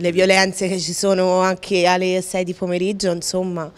le violenze che ci sono anche alle 6 di pomeriggio, insomma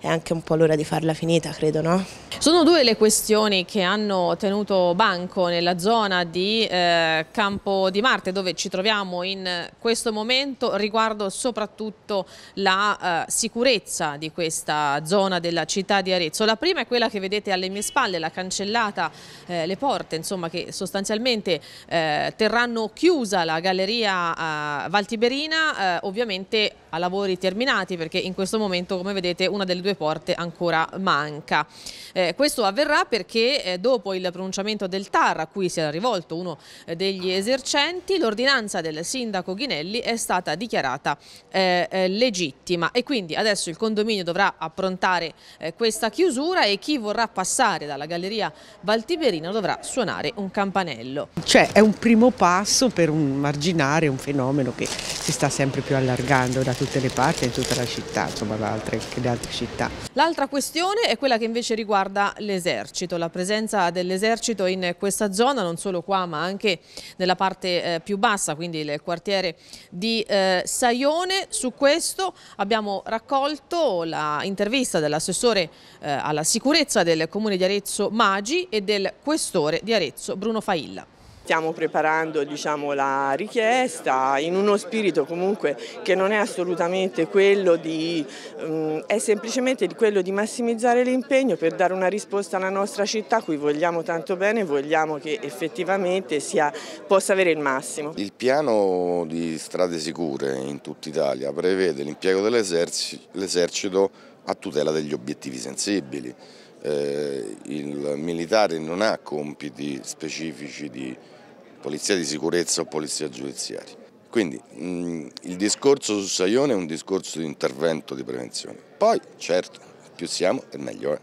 è anche un po' l'ora di farla finita, credo, no? Sono due le questioni che hanno tenuto banco nella zona di eh, Campo di Marte, dove ci troviamo in questo momento, riguardo soprattutto la eh, sicurezza di questa zona della città di Arezzo. La prima è quella che vedete alle mie spalle, la cancellata, eh, le porte, insomma, che sostanzialmente eh, terranno chiusa la galleria eh, Valtiberina, eh, ovviamente a lavori terminati perché in questo momento come vedete una delle due porte ancora manca. Eh, questo avverrà perché eh, dopo il pronunciamento del TAR a cui si era rivolto uno eh, degli esercenti l'ordinanza del sindaco Ghinelli è stata dichiarata eh, eh, legittima e quindi adesso il condominio dovrà approntare questa chiusura e chi vorrà passare dalla galleria Valtiberino dovrà suonare un campanello. Cioè è un primo passo per un marginare un fenomeno che si sta sempre più allargando da tutte le parti, in tutta la città, insomma da altre, da altre città. L'altra questione è quella che invece riguarda l'esercito, la presenza dell'esercito in questa zona, non solo qua ma anche nella parte eh, più bassa, quindi il quartiere di eh, Saione. Su questo abbiamo raccolto l'intervista dell'assessore eh, alla sicurezza del comune di Arezzo Magi e del questore di Arezzo Bruno Failla stiamo preparando diciamo, la richiesta in uno spirito comunque che non è assolutamente quello di, mm, è semplicemente quello di massimizzare l'impegno per dare una risposta alla nostra città cui vogliamo tanto bene, e vogliamo che effettivamente sia, possa avere il massimo. Il piano di strade sicure in tutta Italia prevede l'impiego dell'esercito a tutela degli obiettivi sensibili eh, il militare non ha compiti specifici di polizia di sicurezza o polizia giudiziaria. Quindi mh, mm, il discorso su Saione è un discorso di intervento di prevenzione. Poi, certo, più siamo e meglio è.